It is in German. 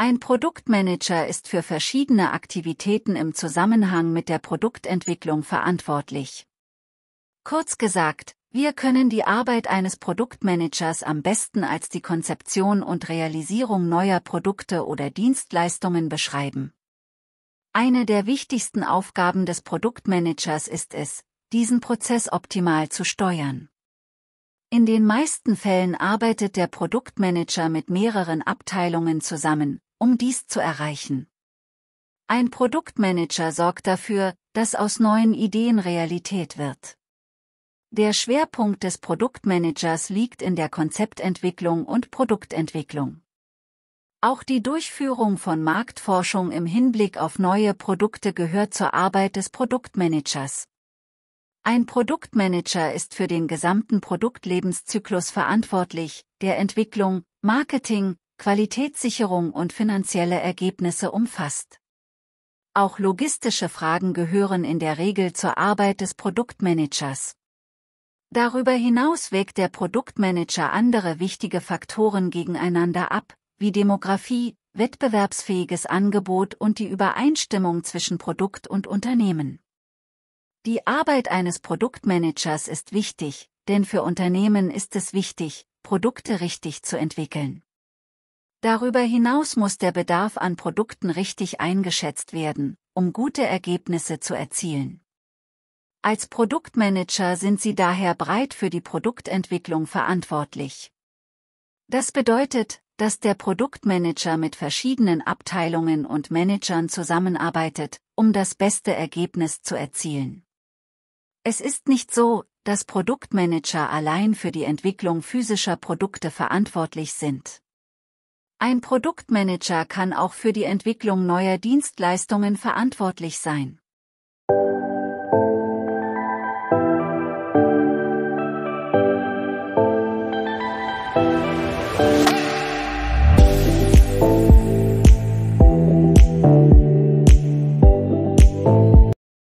Ein Produktmanager ist für verschiedene Aktivitäten im Zusammenhang mit der Produktentwicklung verantwortlich. Kurz gesagt, wir können die Arbeit eines Produktmanagers am besten als die Konzeption und Realisierung neuer Produkte oder Dienstleistungen beschreiben. Eine der wichtigsten Aufgaben des Produktmanagers ist es, diesen Prozess optimal zu steuern. In den meisten Fällen arbeitet der Produktmanager mit mehreren Abteilungen zusammen, um dies zu erreichen. Ein Produktmanager sorgt dafür, dass aus neuen Ideen Realität wird. Der Schwerpunkt des Produktmanagers liegt in der Konzeptentwicklung und Produktentwicklung. Auch die Durchführung von Marktforschung im Hinblick auf neue Produkte gehört zur Arbeit des Produktmanagers. Ein Produktmanager ist für den gesamten Produktlebenszyklus verantwortlich, der Entwicklung, Marketing, Qualitätssicherung und finanzielle Ergebnisse umfasst. Auch logistische Fragen gehören in der Regel zur Arbeit des Produktmanagers. Darüber hinaus wägt der Produktmanager andere wichtige Faktoren gegeneinander ab, wie Demografie, wettbewerbsfähiges Angebot und die Übereinstimmung zwischen Produkt und Unternehmen. Die Arbeit eines Produktmanagers ist wichtig, denn für Unternehmen ist es wichtig, Produkte richtig zu entwickeln. Darüber hinaus muss der Bedarf an Produkten richtig eingeschätzt werden, um gute Ergebnisse zu erzielen. Als Produktmanager sind Sie daher breit für die Produktentwicklung verantwortlich. Das bedeutet, dass der Produktmanager mit verschiedenen Abteilungen und Managern zusammenarbeitet, um das beste Ergebnis zu erzielen. Es ist nicht so, dass Produktmanager allein für die Entwicklung physischer Produkte verantwortlich sind. Ein Produktmanager kann auch für die Entwicklung neuer Dienstleistungen verantwortlich sein.